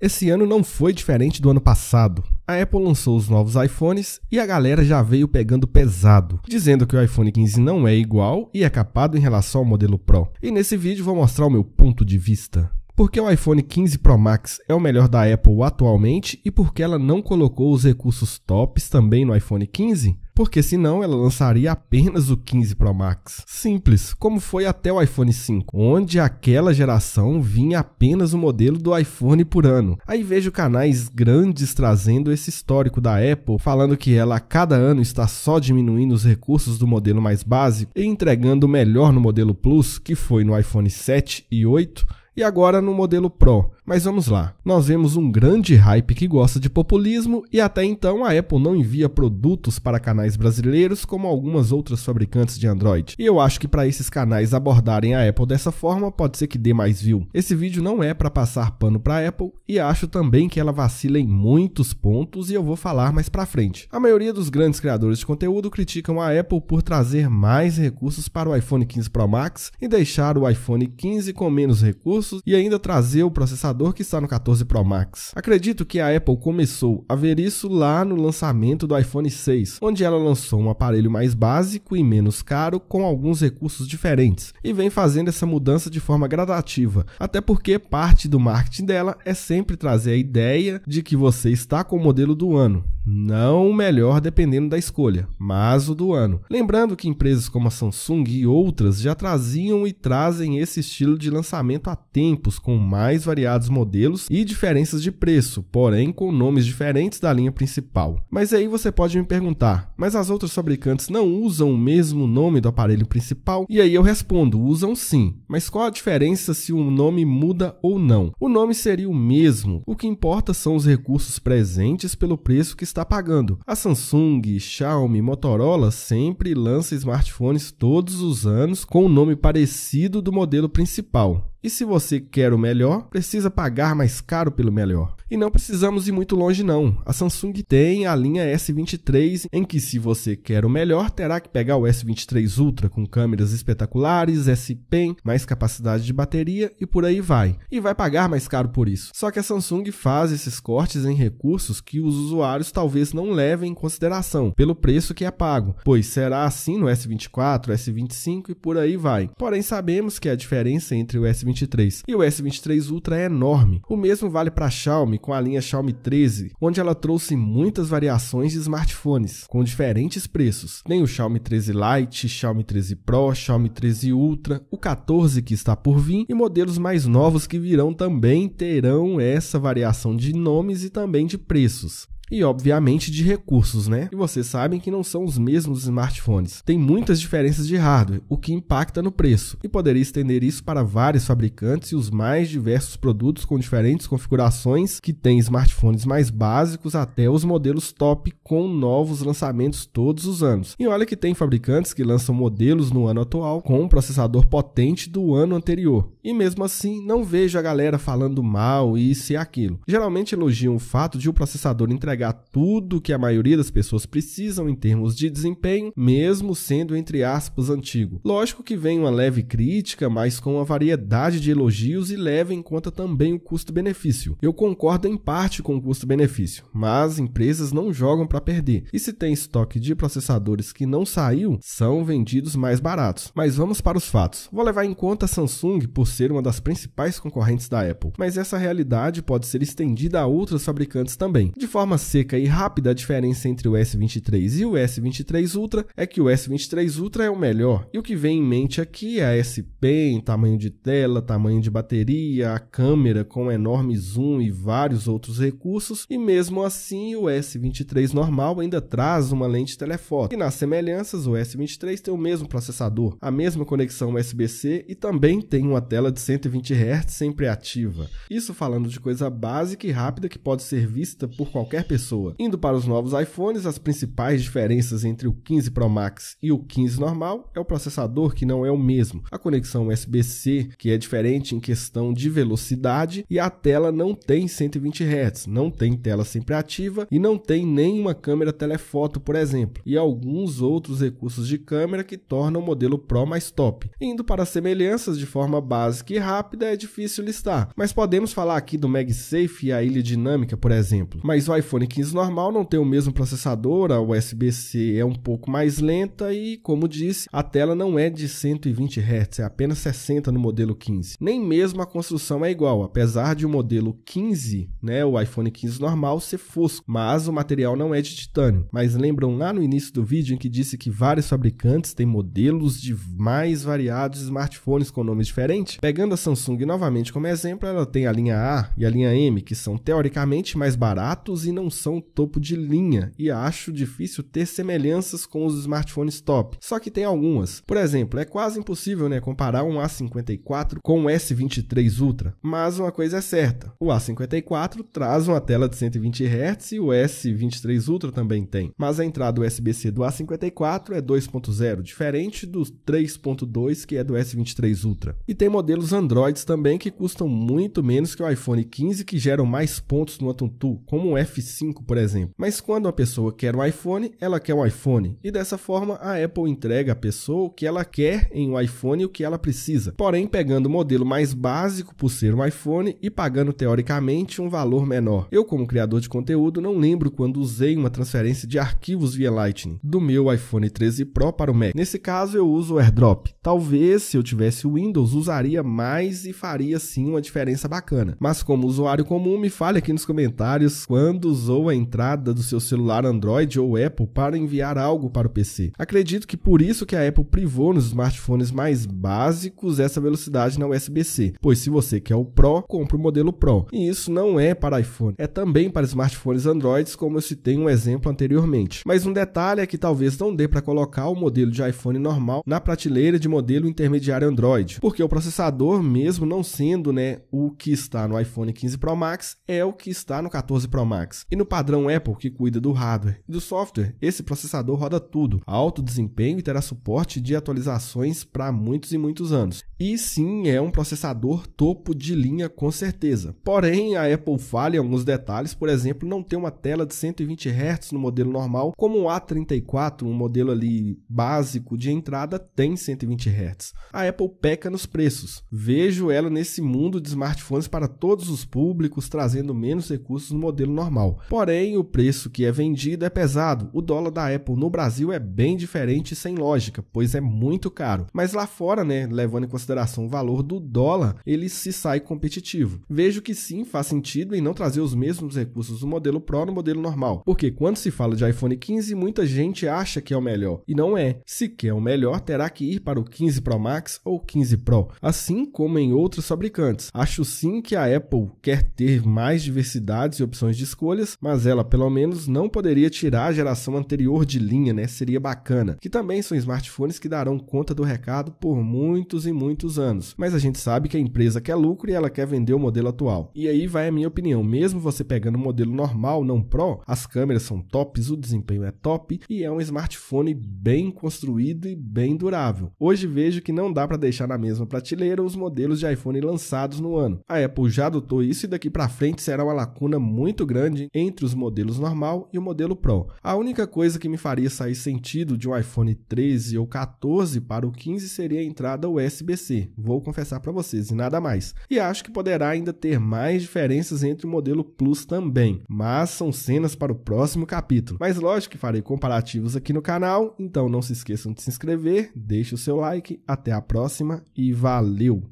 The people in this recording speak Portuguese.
Esse ano não foi diferente do ano passado. A Apple lançou os novos iPhones e a galera já veio pegando pesado, dizendo que o iPhone 15 não é igual e é capado em relação ao modelo Pro. E nesse vídeo vou mostrar o meu ponto de vista. Porque o iPhone 15 Pro Max é o melhor da Apple atualmente e porque ela não colocou os recursos tops também no iPhone 15? Porque senão ela lançaria apenas o 15 Pro Max. Simples, como foi até o iPhone 5, onde aquela geração vinha apenas o modelo do iPhone por ano. Aí vejo canais grandes trazendo esse histórico da Apple, falando que ela a cada ano está só diminuindo os recursos do modelo mais básico e entregando o melhor no modelo Plus, que foi no iPhone 7 e 8 e agora no modelo Pro. Mas vamos lá. Nós vemos um grande hype que gosta de populismo e até então a Apple não envia produtos para canais brasileiros como algumas outras fabricantes de Android. E eu acho que para esses canais abordarem a Apple dessa forma, pode ser que dê mais view. Esse vídeo não é para passar pano para a Apple e acho também que ela vacila em muitos pontos e eu vou falar mais para frente. A maioria dos grandes criadores de conteúdo criticam a Apple por trazer mais recursos para o iPhone 15 Pro Max e deixar o iPhone 15 com menos recursos recursos e ainda trazer o processador que está no 14 Pro Max. Acredito que a Apple começou a ver isso lá no lançamento do iPhone 6, onde ela lançou um aparelho mais básico e menos caro com alguns recursos diferentes, e vem fazendo essa mudança de forma gradativa, até porque parte do marketing dela é sempre trazer a ideia de que você está com o modelo do ano, não o melhor dependendo da escolha, mas o do ano. Lembrando que empresas como a Samsung e outras já traziam e trazem esse estilo de lançamento há tempos, com mais variados modelos e diferenças de preço, porém com nomes diferentes da linha principal. Mas aí você pode me perguntar, mas as outras fabricantes não usam o mesmo nome do aparelho principal? E aí eu respondo, usam sim. Mas qual a diferença se o nome muda ou não? O nome seria o mesmo. O que importa são os recursos presentes pelo preço que está está pagando. A Samsung, Xiaomi, Motorola sempre lança smartphones todos os anos com o um nome parecido do modelo principal. E se você quer o melhor, precisa pagar mais caro pelo melhor. E não precisamos ir muito longe não. A Samsung tem a linha S23 em que se você quer o melhor, terá que pegar o S23 Ultra com câmeras espetaculares, S Pen, mais capacidade de bateria e por aí vai. E vai pagar mais caro por isso. Só que a Samsung faz esses cortes em recursos que os usuários talvez não levem em consideração pelo preço que é pago, pois será assim no S24, S25 e por aí vai. Porém, sabemos que a diferença entre o S23 e o S23 Ultra é enorme. O mesmo vale para a Xiaomi com a linha Xiaomi 13, onde ela trouxe muitas variações de smartphones com diferentes preços. Tem o Xiaomi 13 Lite, Xiaomi 13 Pro, Xiaomi 13 Ultra, o 14 que está por vir e modelos mais novos que virão também terão essa variação de nomes e também de preços e, obviamente, de recursos, né? E vocês sabem que não são os mesmos smartphones. Tem muitas diferenças de hardware, o que impacta no preço. E poderia estender isso para vários fabricantes e os mais diversos produtos com diferentes configurações que têm smartphones mais básicos até os modelos top com novos lançamentos todos os anos. E olha que tem fabricantes que lançam modelos no ano atual com um processador potente do ano anterior. E mesmo assim, não vejo a galera falando mal e isso e aquilo. Geralmente elogiam o fato de o processador entregar entregar tudo que a maioria das pessoas precisam em termos de desempenho, mesmo sendo entre aspas antigo. Lógico que vem uma leve crítica, mas com uma variedade de elogios e leva em conta também o custo-benefício. Eu concordo em parte com o custo-benefício, mas empresas não jogam para perder. E se tem estoque de processadores que não saiu, são vendidos mais baratos. Mas vamos para os fatos. Vou levar em conta a Samsung por ser uma das principais concorrentes da Apple, mas essa realidade pode ser estendida a outros fabricantes também. De forma seca e rápida a diferença entre o S23 e o S23 Ultra é que o S23 Ultra é o melhor. E o que vem em mente aqui é a S Pen, tamanho de tela, tamanho de bateria, a câmera com enorme zoom e vários outros recursos. E mesmo assim, o S23 normal ainda traz uma lente telefoto. E nas semelhanças, o S23 tem o mesmo processador, a mesma conexão USB-C e também tem uma tela de 120 Hz sempre ativa. Isso falando de coisa básica e rápida que pode ser vista por qualquer pessoa pessoa. Indo para os novos iPhones, as principais diferenças entre o 15 Pro Max e o 15 normal é o processador, que não é o mesmo, a conexão USB-C, que é diferente em questão de velocidade, e a tela não tem 120 Hz, não tem tela sempre ativa e não tem nenhuma câmera telefoto, por exemplo, e alguns outros recursos de câmera que tornam o modelo Pro mais top. Indo para as semelhanças de forma básica e rápida, é difícil listar, mas podemos falar aqui do MagSafe e a ilha dinâmica, por exemplo. Mas o iPhone iPhone 15 normal não tem o mesmo processador, a USB-C é um pouco mais lenta e, como disse, a tela não é de 120 Hz, é apenas 60 no modelo 15. Nem mesmo a construção é igual, apesar de o modelo 15, né, o iPhone 15 normal ser fosco, mas o material não é de titânio. Mas lembram lá no início do vídeo em que disse que vários fabricantes têm modelos de mais variados smartphones com nomes diferentes? Pegando a Samsung novamente como exemplo, ela tem a linha A e a linha M, que são teoricamente mais baratos e não são topo de linha e acho difícil ter semelhanças com os smartphones top. Só que tem algumas. Por exemplo, é quase impossível né, comparar um A54 com um S23 Ultra, mas uma coisa é certa: o A54 traz uma tela de 120 Hz e o S23 Ultra também tem, mas a entrada USB-C do A54 é 2.0, diferente do 3.2 que é do S23 Ultra. E tem modelos Androids também que custam muito menos que o iPhone 15 que geram mais pontos no Antutu, como o F5 5, por exemplo. Mas quando a pessoa quer um iPhone, ela quer um iPhone. E dessa forma, a Apple entrega à pessoa o que ela quer em um iPhone e o que ela precisa. Porém, pegando o modelo mais básico por ser um iPhone e pagando teoricamente um valor menor. Eu, como criador de conteúdo, não lembro quando usei uma transferência de arquivos via Lightning do meu iPhone 13 Pro para o Mac. Nesse caso, eu uso o AirDrop. Talvez, se eu tivesse o Windows, usaria mais e faria sim uma diferença bacana. Mas, como usuário comum, me fale aqui nos comentários quando usou usou a entrada do seu celular Android ou Apple para enviar algo para o PC. Acredito que por isso que a Apple privou nos smartphones mais básicos essa velocidade na USB-C, pois se você quer o Pro, compre o modelo Pro. E isso não é para iPhone, é também para smartphones Androids, como eu citei um exemplo anteriormente. Mas um detalhe é que talvez não dê para colocar o modelo de iPhone normal na prateleira de modelo intermediário Android, porque o processador, mesmo não sendo né, o que está no iPhone 15 Pro Max, é o que está no 14 Pro Max. E no no padrão Apple, que cuida do hardware e do software, esse processador roda tudo, alto desempenho e terá suporte de atualizações para muitos e muitos anos. E sim, é um processador topo de linha com certeza. Porém, a Apple falha em alguns detalhes, por exemplo, não tem uma tela de 120 Hz no modelo normal, como o A34, um modelo ali básico de entrada, tem 120 Hz. A Apple peca nos preços. Vejo ela nesse mundo de smartphones para todos os públicos, trazendo menos recursos no modelo normal. Porém, o preço que é vendido é pesado. O dólar da Apple no Brasil é bem diferente sem lógica, pois é muito caro. Mas lá fora, né, levando em consideração o valor do dólar, ele se sai competitivo. Vejo que sim, faz sentido em não trazer os mesmos recursos do modelo Pro no modelo normal, porque quando se fala de iPhone 15, muita gente acha que é o melhor, e não é. Se quer o melhor, terá que ir para o 15 Pro Max ou 15 Pro, assim como em outros fabricantes. Acho sim que a Apple quer ter mais diversidades e opções de escolhas, mas ela pelo menos não poderia tirar a geração anterior de linha, né? Seria bacana. Que também são smartphones que darão conta do recado por muitos e muitos anos. Mas a gente sabe que a empresa quer lucro e ela quer vender o modelo atual. E aí vai a minha opinião, mesmo você pegando o um modelo normal, não Pro, as câmeras são tops, o desempenho é top e é um smartphone bem construído e bem durável. Hoje vejo que não dá para deixar na mesma prateleira os modelos de iPhone lançados no ano. A Apple já adotou isso e daqui para frente será uma lacuna muito grande em entre os modelos normal e o modelo Pro. A única coisa que me faria sair sentido de um iPhone 13 ou 14 para o 15 seria a entrada USB-C, vou confessar para vocês, e nada mais. E acho que poderá ainda ter mais diferenças entre o modelo Plus também, mas são cenas para o próximo capítulo. Mas lógico que farei comparativos aqui no canal, então não se esqueçam de se inscrever, deixe o seu like, até a próxima e valeu!